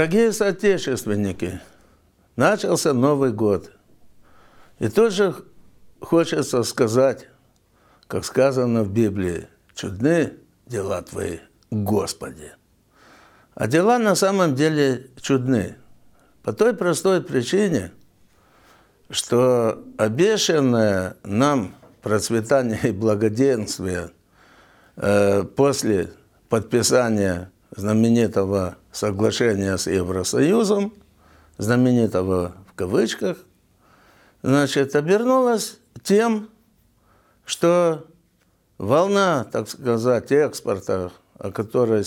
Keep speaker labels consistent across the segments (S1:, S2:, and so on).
S1: Дорогие соотечественники, начался Новый год. И тоже хочется сказать, как сказано в Библии, чудны дела Твои, Господи. А дела на самом деле чудны. По той простой причине, что обещанное нам процветание и благоденствие э, после подписания знаменитого соглашения с Евросоюзом, знаменитого в кавычках, значит, обернулась тем, что волна, так сказать, экспорта, о которой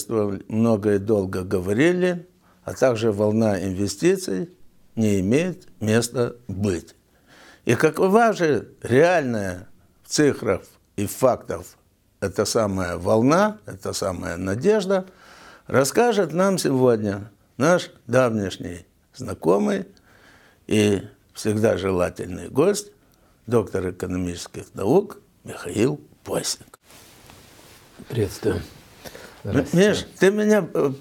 S1: много и долго говорили, а также волна инвестиций, не имеет места быть. И какова же реальная в цифрах и фактах эта самая волна, эта самая надежда – расскажет нам сегодня наш давнешний знакомый и всегда желательный гость, доктор экономических наук Михаил Постник. Приветствую. Миш, ты меня, э,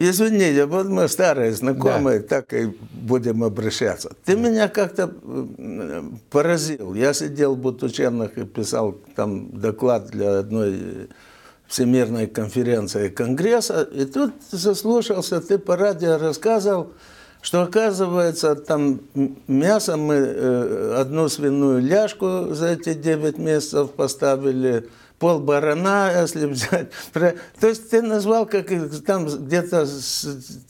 S1: извини, я вот мы старые знакомые, да. так и будем обращаться. Ты да. меня как-то э, поразил. Я сидел в Бутученных и писал там доклад для одной Всемирной конференции Конгресса. И тут заслушался, ты по радио рассказывал, что оказывается там мясо мы э, одну свиную ляжку за эти 9 месяцев поставили – Пол Барана, если взять. То есть ты назвал как там где-то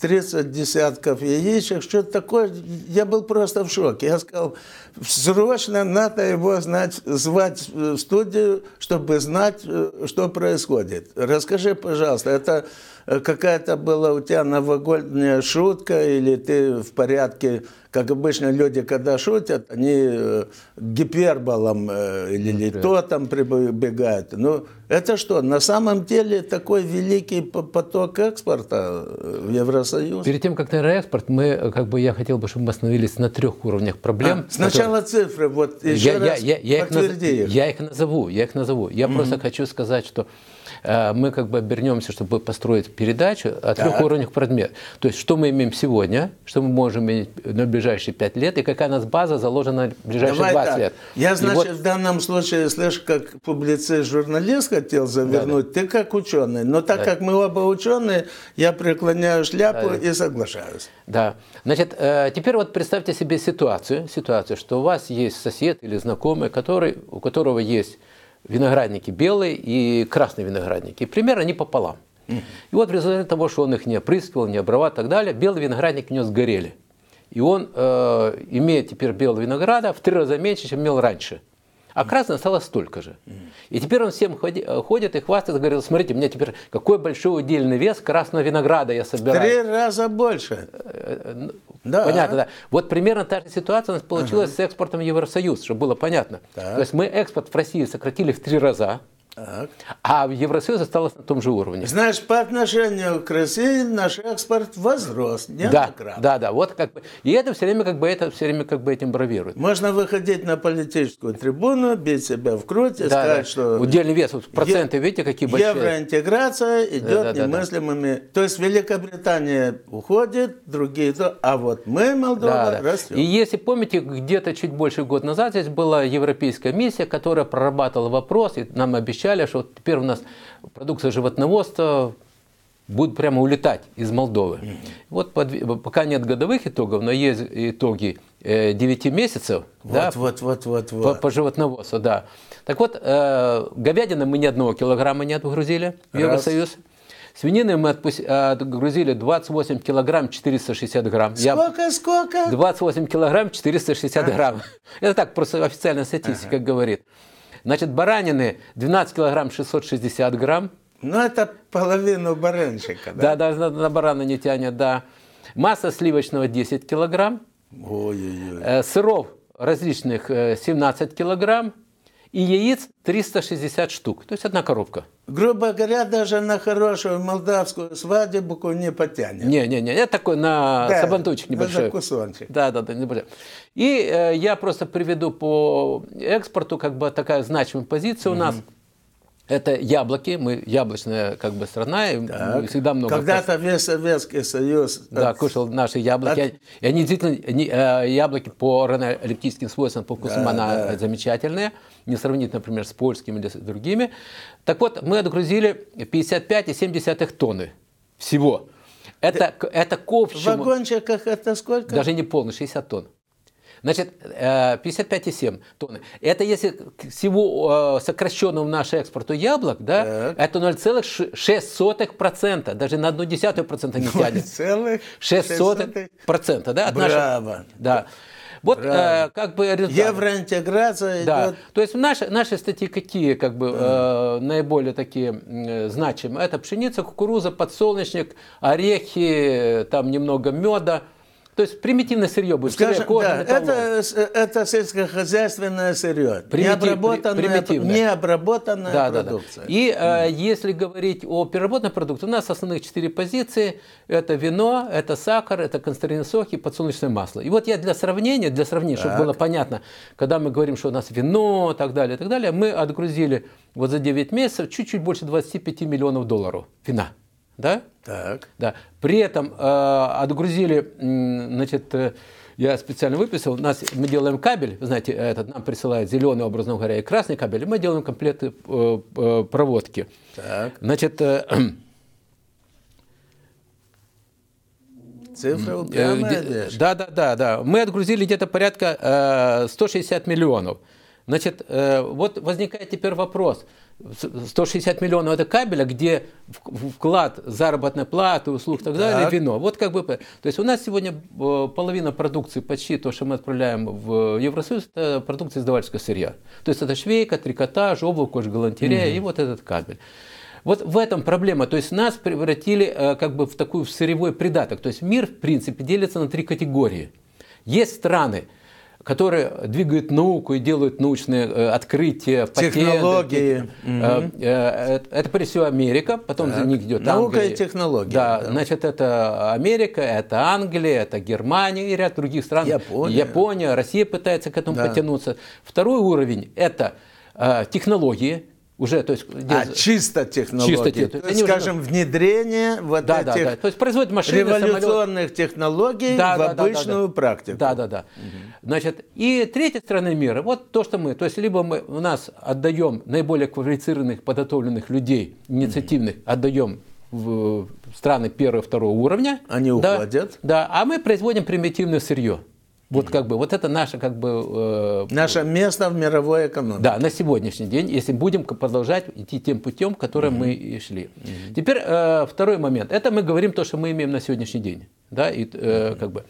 S1: 30 десятков яичек, что-то такое. Я был просто в шоке. Я сказал, срочно надо его знать, звать в студию, чтобы знать, э, что происходит. Расскажи, пожалуйста, это э, какая-то была у тебя новогодняя шутка или ты в порядке как обычно люди, когда шутят, они э, гиперболом
S2: э, или Например.
S1: то там прибегают. Ну, это что? На самом деле такой великий поток экспорта э, в Евросоюз. Перед
S2: тем, как на экспорт, мы, как бы я хотел бы, чтобы мы остановились на трех уровнях проблем. А, сначала которые... цифры, вот еще я, раз я, я, я их, наз... их. Я их назову, я их назову. Я угу. просто хочу сказать, что Э, мы как бы обернемся, чтобы построить передачу о а трех так. уровнях предмет. То есть, что мы имеем сегодня, что мы можем иметь на ближайшие пять лет, и какая у нас база заложена в ближайшие Давай 20 так. лет. Я, и значит, вот...
S1: в данном случае, слышь, как публицист-журналист хотел завернуть, да, ты как ученый. Но так да. как мы оба ученые, я преклоняю шляпу да. и соглашаюсь.
S2: Да. Значит, э, теперь вот представьте себе ситуацию, ситуацию, что у вас есть сосед или знакомый, который, у которого есть виноградники белые и красные виноградники. И примерно они пополам. И вот в результате того, что он их не опрыскивал, не обрывал и так далее, белый виноградник у него сгорели. И он э, имеет теперь белого винограда в три раза меньше, чем имел раньше а красным стало столько же. И теперь он всем э, ходит и хвастается, говорил, смотрите, у меня теперь какой большой удельный вес красного винограда я собираю. Три
S1: раза больше. Э, э,
S2: да. Понятно, да. Вот примерно та же ситуация у нас получилась ага. с экспортом в Евросоюз, чтобы было понятно. Так. То есть мы экспорт в Россию сократили в три раза. Так. А в Евросоюз осталось на том же уровне.
S1: Знаешь, по отношению к России наш экспорт возрос неоднократно. Да, да,
S2: да. Вот как бы. И это все время как бы это все время как бы этим бравирует.
S1: Можно выходить на политическую трибуну, бить себя в круть и да, сказать, да. что удельный вес, вот проценты, е-
S2: видите, какие большие.
S1: Евроинтеграция
S2: идет да, да, немыслимыми. Да, да. То
S1: есть Великобритания уходит, другие то, а
S2: вот мы Молдова да, да. растем. И если помните, где-то чуть больше года назад здесь была европейская миссия, которая прорабатывала вопрос и нам обещали обещали, что вот теперь у нас продукция животноводства будет прямо улетать из Молдовы. Вот под, пока нет годовых итогов, но есть итоги 9 э, месяцев вот, да, вот, вот, вот, вот. По, по животноводству. Да. Так вот, э, говядины мы ни одного килограмма не отгрузили в Раз. Евросоюз. Свинины мы отпусти, э, отгрузили 28 килограмм 460 грамм. Сколько,
S1: Я... сколько?
S2: 28 килограмм 460 а. грамм. Это так, просто официальная статистика ага. говорит. Значит, баранины 12 килограмм 660 грамм. Ну, это половину баранчика, да? Да, да, на барана не тянет, да. Масса сливочного 10 килограмм. Ой-ой-ой. Э, сыров различных 17 э, килограмм и яиц 360 штук, то есть одна коробка. Грубо
S1: говоря, даже на хорошую молдавскую свадебку не потянет.
S2: Не-не-не, это такой на да, сабантуйчик небольшой. На закусончик. Да-да-да, небольшой. И э, я просто приведу по экспорту, как бы такая значимая позиция угу. у нас. Это яблоки, мы яблочная как бы страна, и так. всегда много. Когда-то
S1: весь Советский Союз э, да, от... кушал
S2: наши яблоки, от... и они действительно они, э, яблоки по аналитическим свойствам, по вкусам да, она да. замечательные не сравнить, например, с польскими или с другими. Так вот, мы отгрузили 55,7 тонны всего. Это, да, это к общему... В вагончиках это сколько? Даже не полный, 60 тонн. Значит, 55,7 э, тонны. Это если всего э, сокращенного наш экспорту яблок, да, так. это 0,6%, даже на 1 десятую процента не тянет. 0,6%, да? Браво. Наша, да. Вот э, как бы результат. Евроинтеграция да. идет. То есть наши, наши статьи какие как бы э, наиболее такие э, значимые? Это пшеница, кукуруза, подсолнечник, орехи, там немного меда. То есть примитивное сырье будет. Скажем, сырье, кожа, да,
S1: это, э, это сельскохозяйственное сырье. Примитив, необработанная, необработанная да, продукция. Да, да.
S2: И mm. э, если говорить о переработанных продуктах, у нас основных четыре позиции. Это вино, это сахар, это консервированные соки, подсолнечное масло. И вот я для сравнения, для сравнения, так. чтобы было понятно, когда мы говорим, что у нас вино, так далее, так далее, мы отгрузили вот за 9 месяцев чуть-чуть больше 25 миллионов долларов вина. Да? Так. Да. При этом э, отгрузили, значит, э, я специально выписал, нас, мы делаем кабель, знаете, этот нам присылают зеленый, образно говоря, и красный кабель, и мы делаем комплекты э, э, проводки. Так. Значит, э, Цифра упрямая. Э, да, да, да, да. Мы отгрузили где-то порядка э, 160 миллионов. Значит, э, вот возникает теперь вопрос. 160 миллионов это кабеля, а где вклад, заработная плата, услуг и так далее, так. вино. Вот как бы... Э, то есть у нас сегодня э, половина продукции, почти то, что мы отправляем в Евросоюз, это продукция издавательского сырья. То есть это швейка, трикотаж, обувь, кожа, галантерея угу. и вот этот кабель. Вот в этом проблема. То есть нас превратили как бы в такой в сырьевой придаток. То есть мир, в принципе, делится на три категории. Есть страны, которые двигают науку и делают научные э, открытия, технологии. Патенты. Угу. Это, это прежде всего Америка, потом так. за них идет Наука Англия. и технологии. Да, да, значит, это Америка, это Англия, это Германия и ряд других стран. Япония. Япония, Россия пытается к этому да. потянуться. Второй уровень – это э, технологии, уже, то есть, где... А чисто технологии. Чисто те... то есть, скажем, внедрение вот да, этих да, да. То есть, производят машины, революционных самолет... технологий да, в да, обычную да, да, практику. Да, да, да. Угу. Значит, и третья страна мира, вот то, что мы, то есть, либо мы у нас отдаем наиболее квалифицированных, подготовленных людей, инициативных, угу. отдаем в страны первого, второго уровня. Они да, Да, а мы производим примитивное сырье. Вот как бы, вот это наше как бы... Э, наше место в мировой экономике. Да, на сегодняшний день, если будем продолжать идти тем путем, которым угу. мы и шли. Угу. Теперь э, второй момент. Это мы говорим то, что мы имеем на сегодняшний день. Да, и, э, угу. как бы.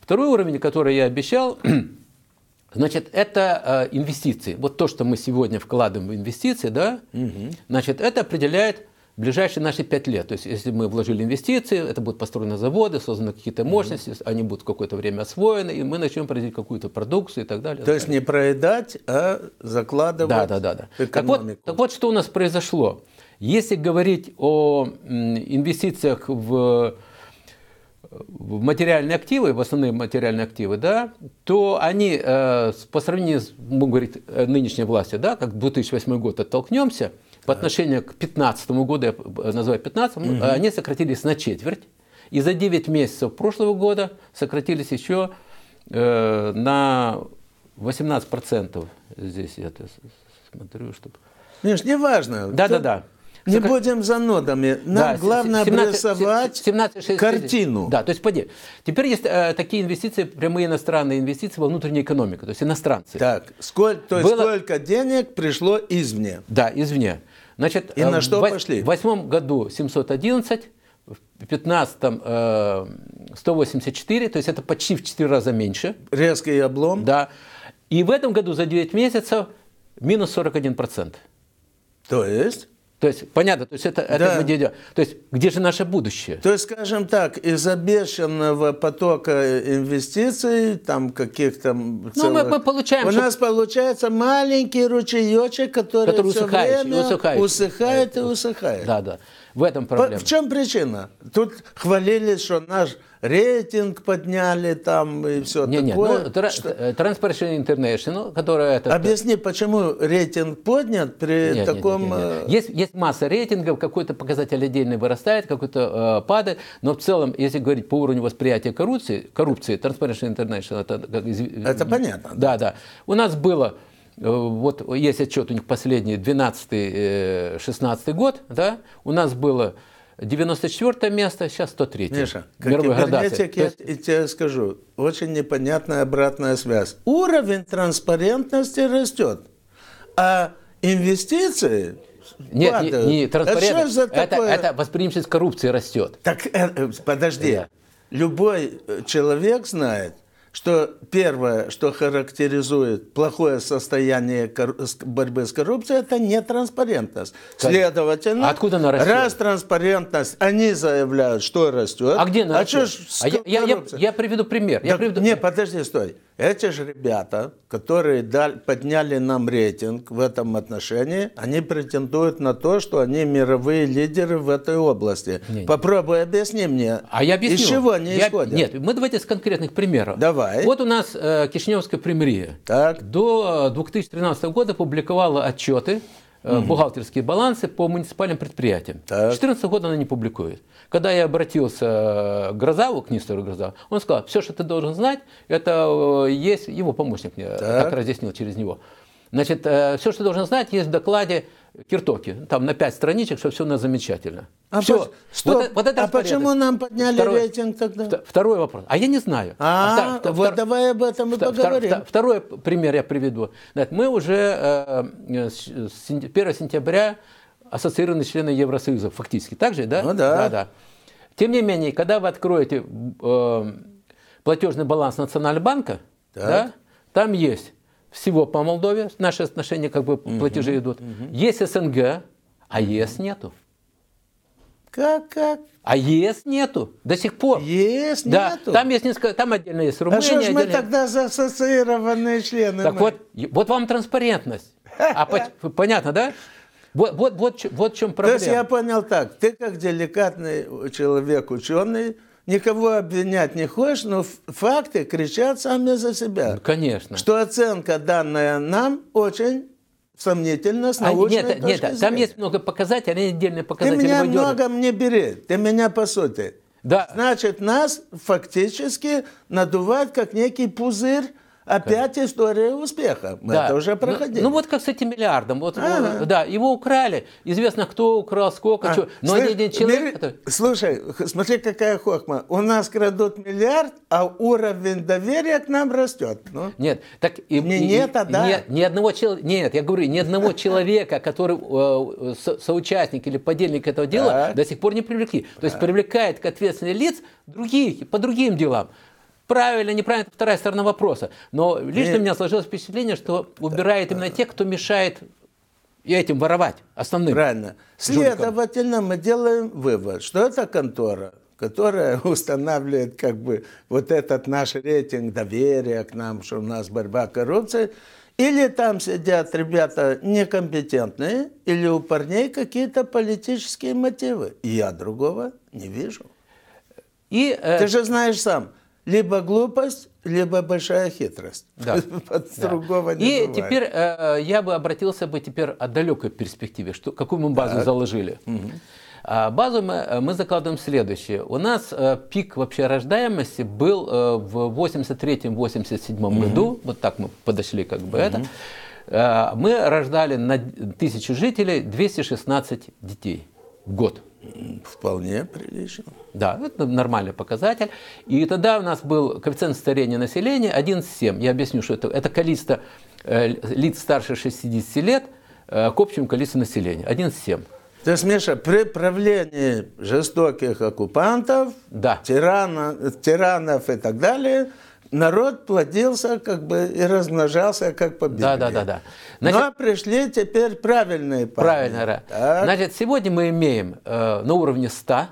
S2: Второй уровень, который я обещал, значит, это э, инвестиции. Вот то, что мы сегодня вкладываем в инвестиции, да, угу. значит, это определяет в ближайшие наши пять лет. То есть, если мы вложили инвестиции, это будут построены заводы, созданы какие-то мощности, mm-hmm. они будут какое-то время освоены, и мы начнем производить какую-то продукцию и так далее. То так есть далее. не проедать, а закладывать. Да, да, да. да. Так, вот, так вот, что у нас произошло. Если говорить о инвестициях в в материальные активы, в основные материальные активы, да, то они э, по сравнению с, говорить, э, нынешней властью, да, как 2008 год оттолкнемся – по отношению к 2015 году, я называю 15, угу. Э, они сократились на четверть. И за 9 месяцев прошлого года сократились еще э, на 18%. Здесь я смотрю, чтобы... не важно. Да, да, да. Не Сокра... будем за Нам да, главное 17, обрисовать 17, картину. Да, то есть поди. Теперь есть э, такие инвестиции, прямые иностранные инвестиции во внутреннюю экономику, то есть иностранцы. Так, сколько, то есть Было... сколько денег пришло извне? Да, извне. Значит, И э, на что в, пошли? В восьмом году 711, в 15 э, 184, то есть это почти в 4 раза меньше. Резкий облом. Да. И в этом году за 9 месяцев минус 41%. То есть? То есть, понятно, то есть это, да. это мы идем. То есть, где же наше будущее? То есть, скажем так, из обещанного потока
S1: э, инвестиций, там каких-то целых... Ну, мы, мы получаем... У что... нас получается маленький ручеечек, который, который все время усыхает, усыхает и э, усыхает. Да, да. В этом проблема. В чем причина? Тут хвалили, что наш рейтинг подняли
S2: там и все не, ну, такое. Не, ну, тр... что... Transparency International, которая... Это... Объясни, почему рейтинг поднят при нет, таком... Нет, нет, нет, нет. Есть, есть масса рейтингов, какой-то показатель отдельный вырастает, какой-то э, падает, но в целом, если говорить по уровню восприятия коррупции, коррупции Transparency International... Это, как, из... это понятно. Да, да. У нас было э, вот есть отчет у них последний, 12-16 э, год, да, у нас было 94 место, сейчас 103. Миша, мировой градации. я есть...
S1: я тебе скажу, очень непонятная обратная связь. Уровень транспарентности растет, а инвестиции нет, не, не транспарентность. Это, это, такое... это восприимчивость коррупции растет. Так, э, э, подожди. Да. Любой э, человек знает, что первое, что характеризует плохое состояние борьбы с коррупцией, это нетранспарентность.
S2: Следовательно, Откуда она растет? раз
S1: транспарентность, они заявляют, что растет. А где она а растет? Что, а я, я, я, приведу пример. Так, я приведу... Не, подожди, стой. Эти же ребята, которые дали, подняли нам рейтинг в этом отношении, они претендуют на то, что они мировые лидеры в этой области. Не, Попробуй объясни мне, а я объясню. из чего они я... исходят. Нет,
S2: мы давайте с конкретных примеров. Давай. Давай. Вот у нас э, Кишиневская премьерия так. до 2013 э, года публиковала отчеты, э, угу. бухгалтерские балансы по муниципальным предприятиям. Так. 2014 года она не публикует. Когда я обратился э, к Грозаву, к Нестору Грозаву, он сказал, все, что ты должен знать, это э, есть его помощник мне так. так разъяснил через него. Значит, э, все, что должен знать, есть в докладе Киртоки. Там на пять страничек, что все у нас замечательно. А, все. По... Что? Вот, э, вот это а почему нам подняли второй, рейтинг тогда? Второй вопрос. А я не знаю. А, а втор, вот втор, давай об этом и втор, поговорим. Втор, второй пример я приведу. Мы уже 1 э, сентября ассоциированные члены Евросоюза, фактически. Так же, да? Ну да. да, да. Тем не менее, когда вы откроете э, платежный баланс Национального банка, да, там есть всего по Молдове, наши отношения, как бы платежи угу, идут. Угу. Есть СНГ, а ЕС нету. Как, как? А ЕС нету до сих пор. ЕС да. нету? Там есть несколько, там отдельно есть Румыния. А что ж мы отдельно...
S1: тогда за ассоциированные члены? Так вот,
S2: вот вам транспарентность. А понятно, да? Вот, вот, вот, вот в чем проблема. То есть я понял так, ты
S1: как деликатный человек, ученый, никого обвинять не хочешь, но факты кричат сами за себя. Ну,
S2: конечно. Что
S1: оценка, данная нам, очень
S2: сомнительно с а, научной нет, точки нет, зрения. Там есть много показателей, отдельные показатели. Ты меня выдернут.
S1: много мне бери, ты меня по сути. Да. Значит, нас фактически надувают как некий пузырь, Опять как... история успеха. Да. Это уже проходило. Ну, ну вот
S2: как с этим миллиардом. Вот, ага. он, э, да, его украли. Известно, кто украл, сколько, а, чего. Но слышь, один человек... Мир... Это...
S1: Слушай, смотри, какая хохма. У нас крадут миллиард, а уровень доверия к нам растет. Ну. Нет, так... И, мне нет, а да. Нет,
S2: ни одного человека... Нет, я говорю, ни одного человека, который э, соучастник или подельник этого дела, до сих пор не привлекли. То есть привлекает к ответственности лиц других по другим делам. Правильно, неправильно, это вторая сторона вопроса. Но лично и... Э, у меня сложилось впечатление, что убирает именно э, те, кто мешает этим воровать основным. Правильно.
S1: Следовательно, мы делаем вывод, что это контора, которая устанавливает как бы вот этот наш рейтинг доверия к нам, что у нас борьба коррупции, или там сидят ребята некомпетентные, или у парней какие-то политические мотивы. И я другого не вижу. И, э... Ты же знаешь сам, либо глупость, либо большая хитрость. Да. Другого да. не И бывает. теперь
S2: э, я бы обратился бы теперь о далекой перспективе, что, какую мы базу так. заложили. Угу. А базу мы, э, мы закладываем следующее. У нас э, пик вообще рождаемости был э, в 83-87 угу. году, вот так мы подошли как бы угу. это. Э, мы рождали на тысячу жителей 216 детей в год. Вполне прилично. Да, это нормальный показатель. И тогда у нас был коэффициент старения населения 1,7. Я объясню, что это, это количество э, лиц старше 60 лет э, к общему количеству населения. 1,7. То есть, Миша, при правлении
S1: жестоких оккупантов, да. тирана, тиранов и так далее – народ плодился как бы и размножался как по Библии. Да, да, да. Ну, да. Значит, Но а пришли теперь правильные парни. Правильно, да.
S2: Значит, сегодня мы имеем э, на уровне 100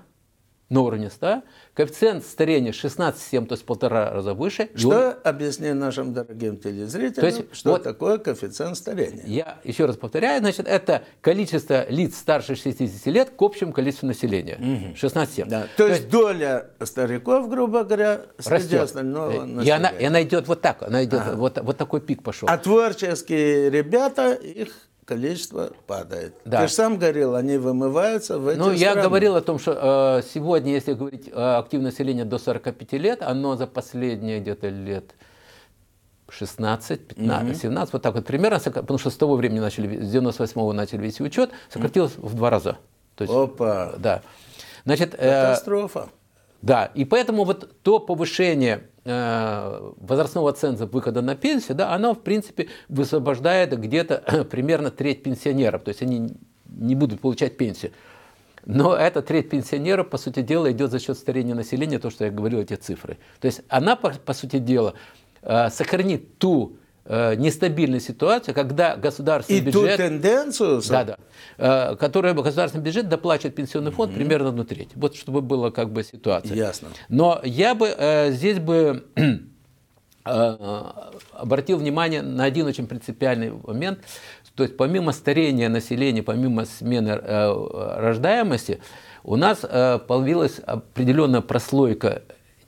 S2: на уровне 100, коэффициент старения 16,7, то есть полтора раза выше. Что он... объясни нашим дорогим телезрителям, то есть, что вот, такое коэффициент старения? Я еще раз повторяю, значит, это количество лиц старше 60 лет к общему количеству населения. Угу. 16,7. Да. То, то есть, есть
S1: доля стариков, грубо говоря, среди э, остального населения. И она,
S2: и она идет вот так, она идет, ага. вот, вот такой пик пошел. А
S1: творческие
S2: ребята,
S1: их количество падает. Да. Ты же сам говорил, они вымываются в эти Ну, я говорил
S2: о том, что э, сегодня, если говорить о активном населения до 45 лет, оно за последние где-то лет 16, 15, угу. 17, вот так вот примерно, потому что с того времени начали, с 98-го начали вести учет, сократилось угу. в два раза. То есть, Опа! Да. Значит, э, Катастрофа. Э, да, и поэтому вот то повышение э, возрастного ценза выхода на пенсию, да, оно, в принципе, высвобождает где-то э, примерно треть пенсионеров. То есть они не будут получать пенсию. Но эта треть пенсионеров, по сути дела, идет за счет старения населения, то, что я говорил, эти цифры. То есть она, по, по сути дела, э, сохранит ту Э, нестабильная ситуация, когда государственный и бюджет... И ту тенденцию... Да, да. Э, которая государственный бюджет доплачивает пенсионный фонд угу. примерно одну треть. Вот чтобы была как бы ситуация. Ясно. Но я бы э, здесь бы э, обратил внимание на один очень принципиальный момент. То есть помимо старения населения, помимо смены рождаемости, у нас появилась определенная прослойка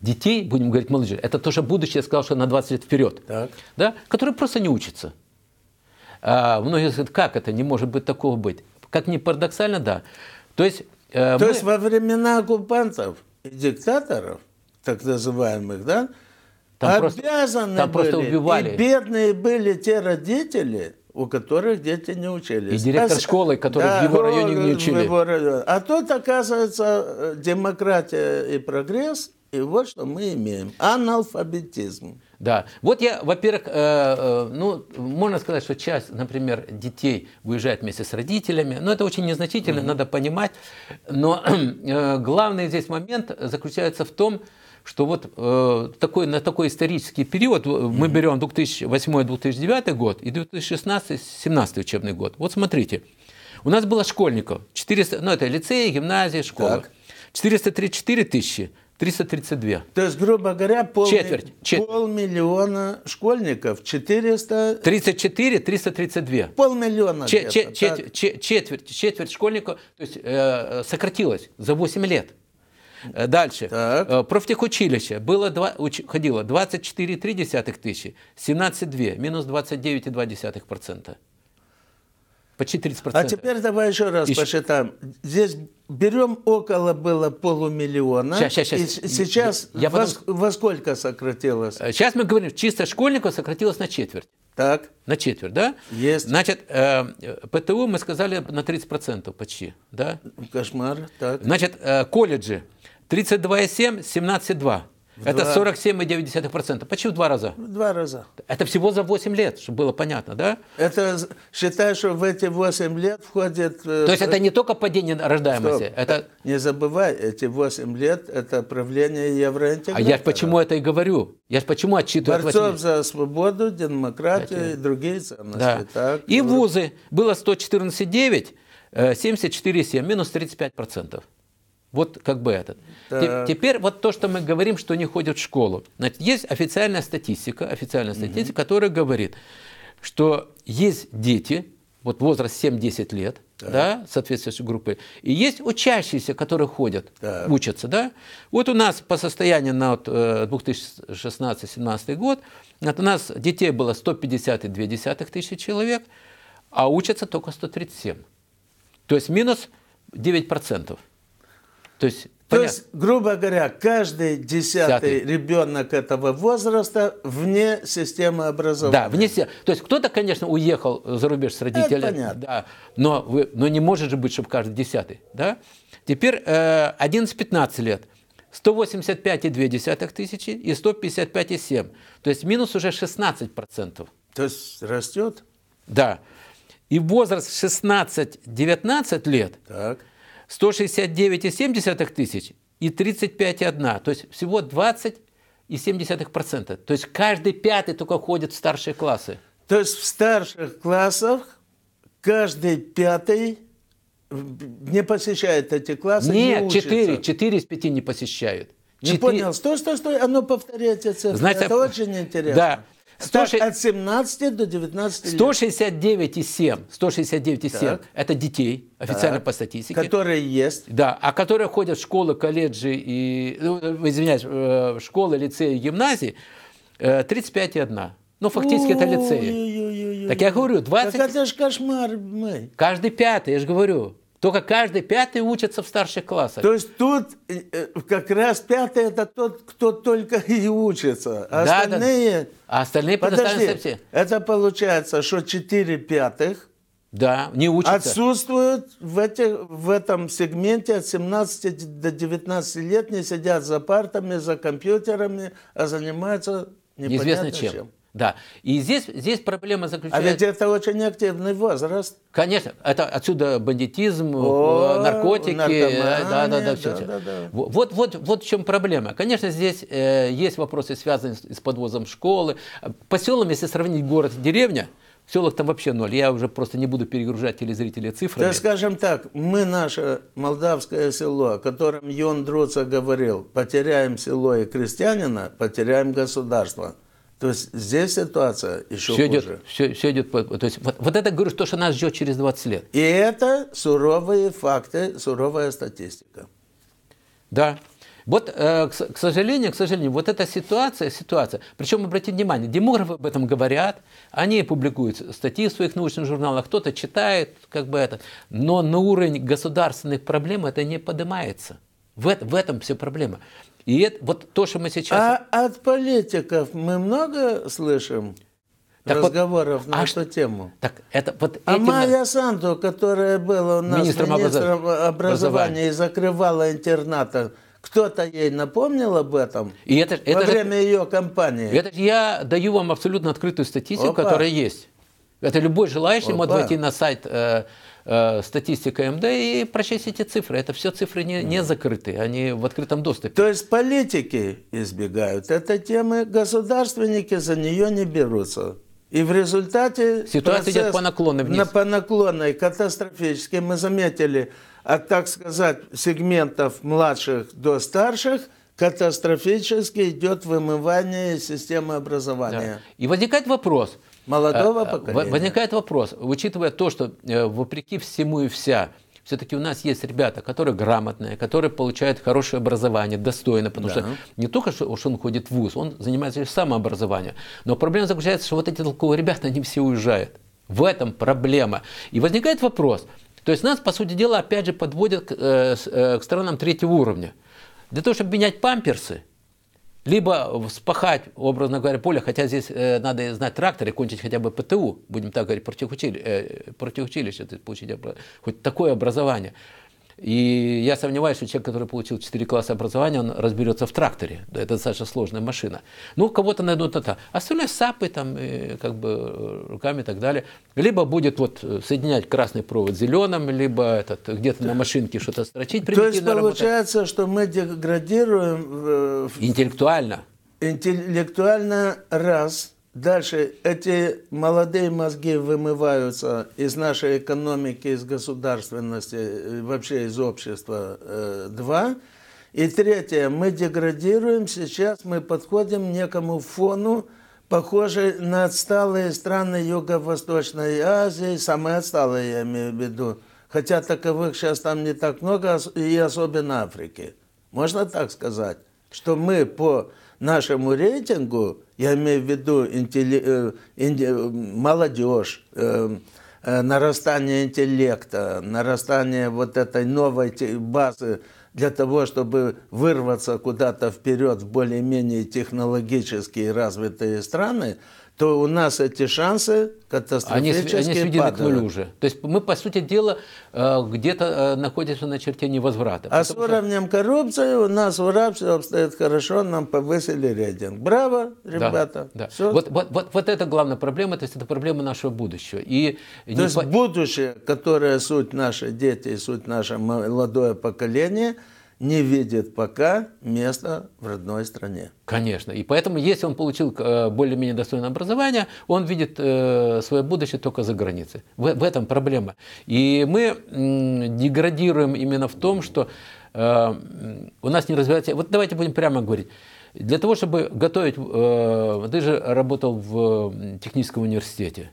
S2: детей, будем говорить, молодежи, это тоже будущее, я сказал, что на 20 лет вперед, Да, которые просто не учатся. А, многие говорят, как это, не может быть такого быть. Как ни парадоксально, да. То есть, э, То мы... есть
S1: во времена оккупантов и диктаторов, так называемых, да, там обязаны просто, там были, просто убивали. и бедные были те родители, у которых дети не учились. И директор а, школы, который да, в его районе не учили. его районе. А тут, оказывается, демократия и прогресс – и вот что мы имеем. Аналфабетизм.
S2: Да. Вот я, во-первых, э, э, ну, можно сказать, что часть, например, детей уезжает вместе с родителями, но это очень незначительно, mm-hmm. надо понимать. Но э, главный здесь момент заключается в том, что вот э, такой, на такой исторический период, mm-hmm. мы берем 2008-2009 год и 2016-2017 учебный год. Вот смотрите, у нас было школьников, 400, ну это лицеи, гимназии, школы, так. 434 тысячи, 332. То есть, грубо говоря, пол, Четверть. Чет... полмиллиона школьников, 400... 34, 332. Полмиллиона че- где чет- чет- четверть, четверть школьников то есть, э, э сократилось за 8 лет. Э, дальше. Так. Э, профтехучилище. Было 2, уч, ходило 24,3 тысячи, 17,2, минус 29,2%. Почти 30%. А теперь
S1: давай еще раз еще... посчитаем. Здесь берем около было полумиллиона. Сейчас, сейчас, сейчас. И сейчас я, я во,
S2: потом... во сколько сократилось? Сейчас э, мы говорим, чисто школьников сократилось на четверть. Так. На четверть, да? Есть. Значит, э, ПТУ мы сказали на 30% почти, да? Кошмар, так. Значит, э, колледжи 32,7, 17,2. В это два... 47,9%, почти в два раза. В два раза. Это всего за 8 лет, чтобы было понятно, да? Это,
S1: считаю, что в эти 8 лет входит... Э, То есть это э, не только падение
S2: рождаемости, Стоп. это... Э,
S1: не забывай, эти 8 лет это правление евроинтегратора. А я
S2: почему это и говорю? Я же почему отчитываю... Борцов от
S1: за свободу, демократию Знаете? и другие ценности. Да. Так,
S2: и вот. вузы. Было 114,9, 74,7, минус 35%. Вот как бы этот. Так. Теперь вот то, что мы говорим, что не ходят в школу. Значит, есть официальная статистика, официальная статистика, угу. которая говорит, что есть дети, вот возраст 7-10 лет, да, соответствующей группы, и есть учащиеся, которые ходят, так. учатся, да. Вот у нас по состоянию на 2016-17 э, год, вот у нас детей было 152 тысячи человек, а учатся только 137. То есть минус 9%. То есть то есть, грубо говоря, каждый десятый, десятый ребенок этого возраста вне системы образования. Да, вне То есть кто-то, конечно, уехал за рубеж с родителями. Это понятно. Да, но, вы, но не может же быть, чтобы каждый десятый. Да? Теперь э, 11-15 лет. 185,2 тысячи и 155,7. То есть минус уже 16%. То есть растет? Да. И возраст 16-19 лет. Так 169,7 тысяч и 35,1. То есть всего 20,7%. То есть каждый пятый только ходит в старшие классы. То есть в старших
S1: классах каждый пятый не посещает эти классы, Нет, четыре,
S2: четыре из пяти не посещают.
S1: Не 4... понял. Стой, стой, стой. А ну повторяйте цифры. Знаете, Это очень интересно. Да.
S2: 100... От 17 до 19 лет. 169,7. 169,7 это детей, официально так. по статистике. Которые есть. Да, а которые ходят в школы, колледжи и, ну, извиняюсь, э, школы, лицеи, гимназии, 35,1. Э, ну, фактически это лицеи. Так я говорю, 20... Так это же кошмар, мы. Каждый пятый, я же говорю. Только каждый пятый учится в старших классах.
S1: То есть тут э, э, как раз пятый это тот, кто только и учится. А да, остальные... Да. А остальные Подожди, Это получается, что четыре пятых да, не учатся. Отсутствуют в, этих, в этом сегменте от 17 до 19 лет, не сидят за партами, за компьютерами, а занимаются
S2: непонятно Неизвестно чем. чем. Да. И здесь, здесь проблема заключается... А ведь
S1: это очень активный
S2: возраст. Конечно. Это отсюда бандитизм, О, наркотики. Э, да, да, да, все, да, все. Да, да. Вот, вот, вот в чем проблема. Конечно, здесь э, есть вопросы, связанные с, с подвозом школы. По селам, если сравнить город и деревня, в селах там вообще ноль. Я уже просто не буду перегружать телезрителей цифрами. Да,
S1: скажем так, мы наше молдавское село, о котором Йон Друца говорил, потеряем село и крестьянина, потеряем государство.
S2: То есть здесь ситуация еще все хуже. Идет, все, все идет То есть вот, вот это, говорю, то, что нас ждет через 20 лет.
S1: И это суровые факты, суровая статистика.
S2: Да. Вот, э, к, к сожалению, к сожалению, вот эта ситуация, ситуация. Причем, обратите внимание, демографы об этом говорят, они публикуют статьи в своих научных журналах, кто-то читает, как бы это, но на уровень государственных проблем это не поднимается. В, в этом все проблема. И это, вот то, что мы сейчас... А от политиков мы много слышим? так разговоров вот, на а эту тему. Так это вот
S1: а этим... Майя Санду, которая была у нас министром, министром образования, образования и закрывала интернаты, кто-то ей напомнил об этом и
S2: это, во это время
S1: же, ее кампании. Это
S2: я даю вам абсолютно открытую статистику, Опа. которая есть. Это любой желающий Опа. может войти на сайт э, Э, статистика МД и прочесть эти цифры. Это все цифры не, не закрыты, они в открытом доступе. То есть политики избегают этой темы,
S1: государственники за нее не берутся. И в результате ситуация идет по наклону вниз. На по наклонной катастрофически мы заметили от, а так сказать, сегментов младших до старших катастрофически идет вымывание системы образования.
S2: Да. И возникает вопрос, молодого э, э, поколения. Возникает вопрос, учитывая то, что э, вопреки всему и вся, все-таки у нас есть ребята, которые грамотные, которые получают хорошее образование, достойно, потому да. что не только, что он ходит в ВУЗ, он занимается самообразованием. Но проблема заключается, что вот эти толковые ребята, они все уезжают. В этом проблема. И возникает вопрос. То есть нас, по сути дела, опять же подводят к, к странам третьего уровня. Для того, чтобы менять памперсы, либо вспахать, образно говоря, поле, хотя здесь э, надо знать трактор и кончить хотя бы ПТУ, будем так говорить, противоучилище, э, противоучилище получить образ... хоть такое образование. И я сомневаюсь, что человек, который получил 4 класса образования, он разберется в тракторе. Это достаточно сложная машина. Ну, кого-то найдут на то. Остальное сапы там, и э, как бы э, руками и так далее. Либо будет вот э, соединять красный провод с зеленым, либо этот, где-то на машинке что-то строчить. То есть получается,
S1: работа. что мы деградируем...
S2: Интеллектуально. Интеллектуально
S1: раз – Дальше эти молодые мозги вымываются из нашей экономики, из государственности, э, вообще из общества. Э, два. И третье, мы деградируем, сейчас мы подходим к некому фону, похожий на отсталые страны Юго-Восточной Азии, самые отсталые я имею в виду, хотя таковых сейчас там не так много, и особенно Африки. Можно так сказать, что мы по нашему рейтингу я имею в виду интелли... Э, инди... молодежь, э, э, нарастание интеллекта, нарастание вот этой новой базы для того, чтобы вырваться куда-то вперед в более-менее технологически
S2: развитые страны – то у нас эти шансы катастрофически они, они сведены падают. к нулю уже. То есть мы, по сути дела, э, где-то э, находимся на черте невозврата. А Потому с
S1: уровнем что... коррупции у нас в рабстве обстоит хорошо, нам повысили рейтинг. Браво, ребята.
S2: Да, да. Все. Вот, вот, вот, вот это главная проблема, то есть это проблема нашего будущего. И то не... есть
S1: будущее, которое суть наши дети и суть наше молодое поколение –
S2: не видит пока места в родной стране. Конечно. И поэтому, если он получил э, более-менее достойное образование, он видит э, свое будущее только за границей. В, этом проблема. И мы деградируем именно в том, что э, у нас не развивается... Вот давайте будем прямо говорить. Для того, чтобы готовить... Ты же работал в техническом университете.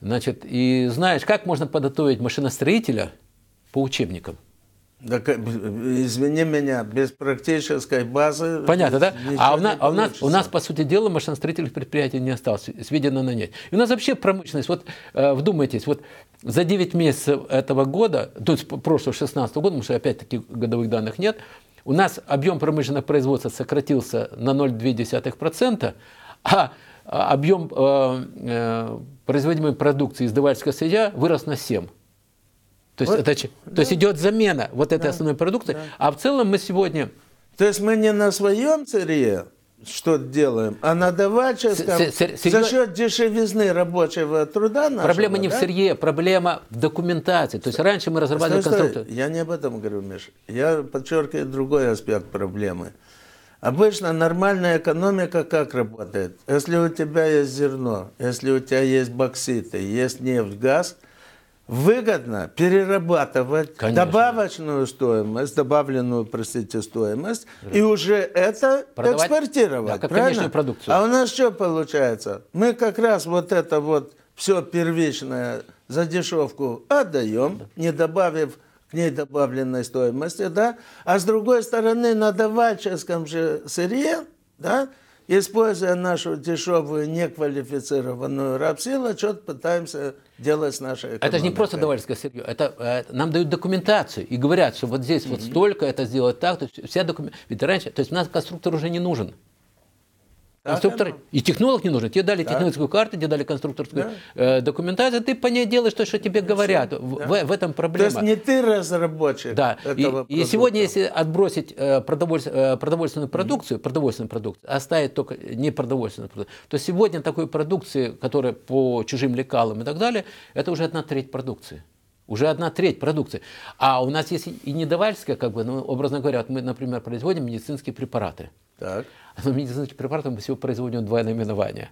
S2: Значит, и знаешь, как можно подготовить машиностроителя по учебникам. Так, э, извини
S1: меня, без практической базы. Понятно, да? А, у нас, а у, нас,
S2: у нас, по сути дела, машиностроительных предприятий не осталось, сведено на нет. И у нас вообще промышленность, вот э, вдумайтесь, вот за 9 месяцев этого года, то есть прошлого 16 года, потому что опять-таки годовых данных нет, у нас объем промышленного производства сократился на 0,2%, а, а объем э, э, производимой продукции издавательского сырья вырос на 7%. То есть, вот, это, да. то есть ну. идет замена вот этой да. основной продукции. Да. А в целом мы сегодня... То есть мы не на своем сырье что делаем, а на
S1: даваческом за счет дешевизны рабочего труда нашего, Проблема не да? в сырье,
S2: проблема в документации. То есть раньше мы разрабатывали стой, конструкцию. Стой. Я не об этом говорю, Миш. Я подчеркиваю
S1: другой аспект проблемы. Обычно нормальная экономика как работает? Если у тебя есть зерно, если у тебя есть бокситы, есть нефть, газ – выгодно перерабатывать Конечно. добавочную стоимость, добавленную, простите, стоимость, да. и уже это Продавать, экспортировать. Да, как правильно? продукцию. А у нас что получается? Мы как раз вот это вот все первичное за дешевку отдаем, да. не добавив к ней добавленной стоимости, да, а с другой стороны на давальческом же сырье, да, используя нашу дешевую неквалифицированную рабсилу, что-то пытаемся делать с нашей экономикой. Это же не просто давальское
S2: сырье, это, это нам дают документацию и говорят, что вот здесь mm-hmm. вот столько, это сделать так, то есть вся документация. Ведь раньше, то есть у нас конструктор уже не нужен. Конструктор. Да, ну. и технолог не нужен. Тебе дали да. техническую карту, тебе дали конструкторскую да. Э, документацию, ты по ней делаешь то, что тебе говорят. Да. В, в этом проблема. То есть не ты разработчик да. этого и, и сегодня, если отбросить э, э продовольственную продукцию, mm-hmm. продовольственную продукцию, оставить только не продовольственную продукцию, то сегодня такой продукции, которая по чужим лекалам и так далее, это уже одна треть продукции. Уже одна треть продукции. А у нас есть и недовальская, как бы, ну, образно говоря, вот мы, например, производим медицинские препараты. Так. А Но ну, медицинским препаратом мы всего производим два наименования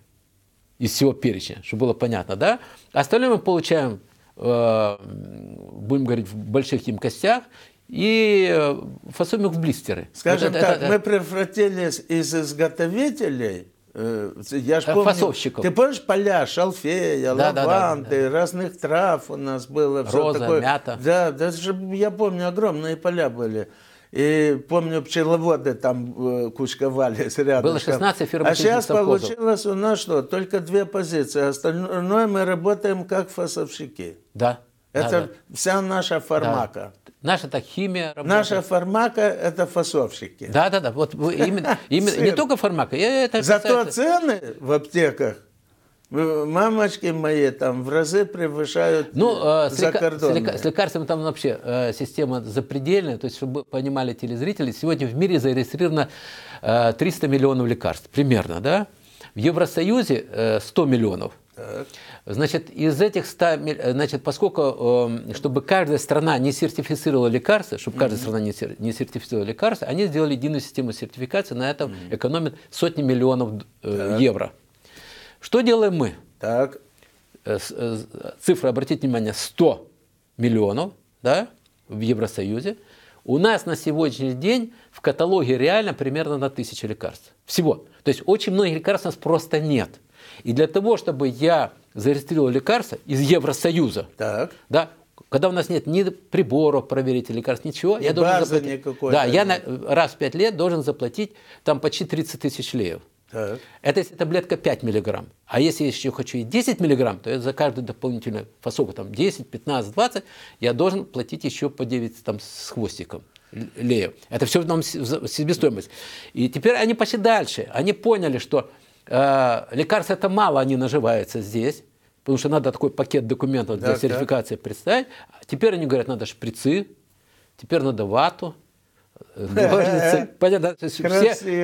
S2: из всего перечня, чтобы было понятно, да? Остальное мы получаем, э, будем говорить, в больших емкостях и э, фасуем их в блистеры. Скажем вот это, так, это, мы
S1: превратились из изготовителей э, я ж э, помню, фасовщиков. Ты помнишь поля шалфея, да, лаванды, да, да, да. разных трав у нас было. Роза, такое. мята. Да, даже я помню, огромные поля были. И помню, пчеловоды там э, кучковались рядом. Было 16 фирм. А сейчас получилось у нас что? Только две позиции. Остальное мы работаем как фасовщики. Да. Это да, да. вся наша
S2: фармака. Да. Наша так химия. Работает. Наша фармака –
S1: это фасовщики. Да, да, да. Вот именно, именно не только фармака. Это Зато цены в аптеках Мамочки мои там в разы превышают ну, э, э за кордон. С, лека с
S2: лекарствами там вообще э, система запредельная. То есть, чтобы понимали телезрители, сегодня в мире зарегистрировано э, 300 миллионов лекарств примерно, да? В Евросоюзе э, 100 миллионов. Так. Значит, из этих 100, э, значит, поскольку, эм, чтобы каждая страна не сертифицировала лекарства, чтобы каждая mm-hmm. страна не, сер, не сертифицировала лекарства, они сделали единую систему сертификации, на этом mm-hmm. экономят сотни миллионов э, евро. Что делаем мы? Так. Э, э, Цифра, обратите внимание, 100 миллионов да, в Евросоюзе. У нас на сегодняшний день в каталоге реально примерно на тысячу лекарств. Всего. То есть очень многих лекарств у нас просто нет. И для того, чтобы я зарегистрировал лекарство из Евросоюза, так. Да, когда у нас нет ни приборов проверить лекарств, ничего, ни я должен заплатить. Никакой, да, я на, раз в 5 лет должен заплатить там почти 30 тысяч леев. Так. Это если таблетка 5 миллиграмм. А если я еще хочу и 10 миллиграмм, то я за каждую дополнительную фасолку, там 10, 15, 20, я должен платить еще по 9 там, с хвостиком. Лею. Это все в нам себестоимость. И теперь они пошли дальше. Они поняли, что э, лекарств это мало, они наживаются здесь потому что надо такой пакет документов для да, сертификации да. представить. А теперь они говорят, надо шприцы, теперь надо вату, Э, ножницы. Э, понятно? Все,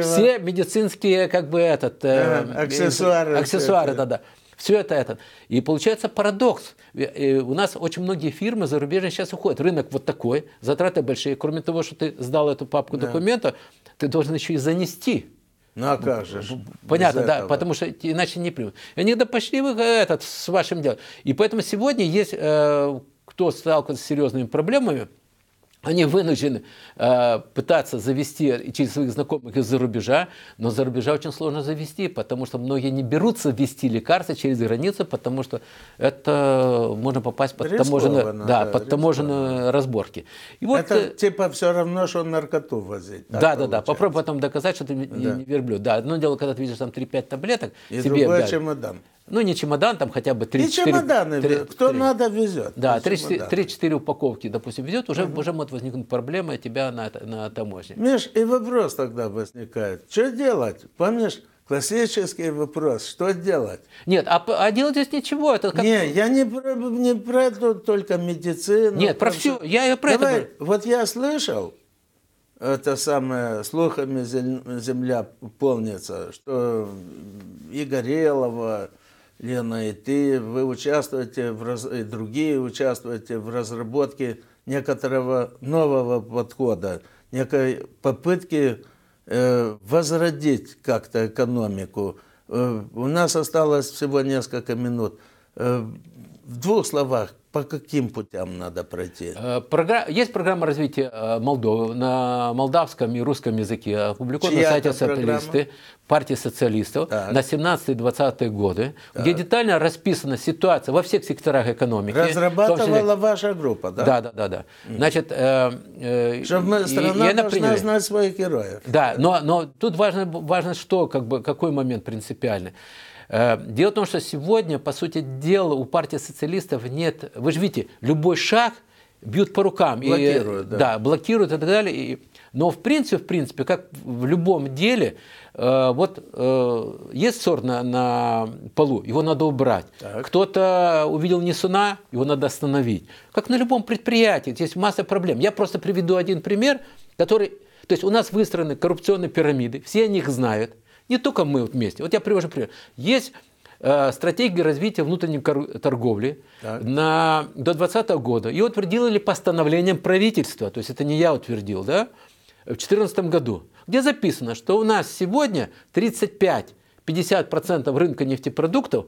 S2: все медицинские, как бы этот... Э, э аксессуары. Аксессуары, да-да. Все это это. И получается парадокс. У нас очень многие фирмы зарубежные сейчас уходят. Рынок вот такой, затраты большие. Кроме того, что ты сдал эту папку да. документа, ты должен еще и занести. Ну а как же? Понятно, да, этого. потому что иначе не примут. И они да пошли вы этот с вашим делом. И поэтому сегодня есть, э, кто сталкивается с серьезными проблемами, они вынуждены э, пытаться завести через своих знакомых из-за рубежа, но за рубежа очень сложно завести, потому что многие не берутся ввести лекарства через границу, потому что это можно попасть под, таможенную, да, да, под таможенную разборки. И вот, это э,
S1: типа все равно, что наркоту
S2: возить. Да, да, да. Попробуй потом доказать, что ты да. не, верблюд. Да, одно дело, когда ты видишь там 3-5 таблеток. И себе, другое чемодан ну не чемодан, там хотя бы 3-4... Не чемоданы, 3, кто 3, надо везет. Да, 3-4 упаковки, допустим, везет, уже, угу. уже может возникнуть проблема тебя на, на таможне.
S1: Миш, и вопрос тогда возникает, что делать? Помнишь, Классический вопрос, что делать? Нет, а, а делать здесь ничего. Это как... Не, я не про, не про эту только медицину. Нет, про, все. все. Я и про Давай, это... Вот я слышал, это самое, слухами земля полнится, что и Горелого, Лена, и ты, вы участвуете, в раз, и другие участвуете в разработке некоторого нового подхода, некой попытки э, возродить как-то экономику. Э, у нас осталось всего несколько минут. Э, в двух словах, по каким путям надо пройти?
S2: Э, есть программа развития э, Молдовы на молдавском и русском языке, опубликована на сайте социалисты, программа? партии социалистов так. на 17-20 годы, так. где детально расписана ситуация во всех секторах экономики. Разрабатывала числе... ваша группа, да? Да, да, да. да. Mm. Значит, э, э, Чтобы мы, страна и, и должна
S1: знать своих героев.
S2: Да, но, но тут важно, важно что, как бы, какой момент принципиальный. Э, дело в том, что сегодня, по сути дела, у партии социалистов нет... Вы же видите, любой шаг бьют по рукам. Блокируют, и, да. да. блокируют и так далее. И, но в принципе, в принципе, как в любом деле, э, вот э, есть ссор на, на полу, его надо убрать. Кто-то увидел несуна, его надо остановить. Как на любом предприятии, здесь масса проблем. Я просто приведу один пример, который... То есть у нас выстроены коррупционные пирамиды, все о них знают – не только мы вместе. Вот я привожу пример. Есть э, стратегия развития внутренней торговли так. на, до 2020 года. Ее утвердили постановлением правительства, то есть это не я утвердил, да, в 2014 году, где записано, что у нас сегодня 35-50% рынка нефтепродуктов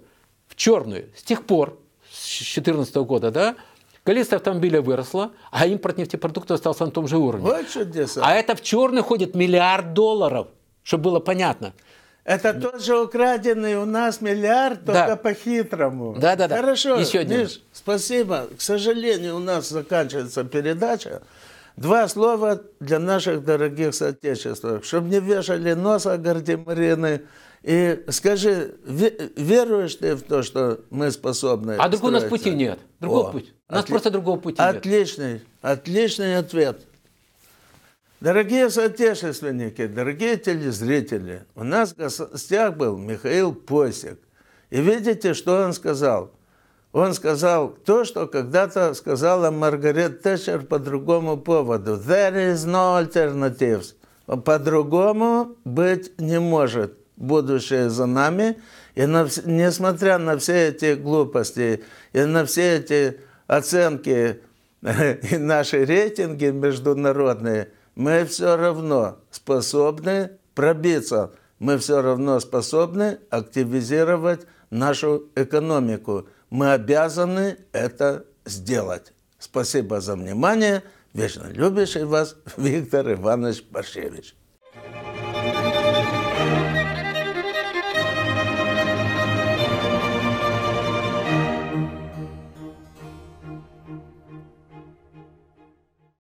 S2: в черную с тех пор, с 2014 года, да, Количество автомобилей выросло, а импорт нефтепродуктов остался на том же уровне. Вот чудеса. А это в черный ходит миллиард долларов чтобы было понятно. Это да. тоже украденный
S1: у нас миллиард, только да. по-хитрому.
S2: Да, да, да. Хорошо, Еще один. Миш, спасибо.
S1: К сожалению, у нас заканчивается передача. Два слова для наших дорогих соотечественников, чтобы не вешали носа о гардемарины. И скажи, веруешь ли в то, что мы способны? А другого у нас пути нет. Другого пути. У нас отли... просто другого пути отличный, нет. Отличный ответ. Дорогие соотечественники, дорогие телезрители, у нас в гостях был Михаил Посик. И видите, что он сказал? Он сказал то, что когда-то сказала Маргарет Тэтчер по другому поводу. There is no alternatives. По-другому быть не может. Будущее за нами. И на, несмотря на все эти глупости и на все эти оценки и наши рейтинги международные – мы все равно способны пробиться, мы все равно способны активизировать нашу экономику. Мы обязаны это сделать. Спасибо за внимание. Вечно любящий вас Виктор Иванович Башевич.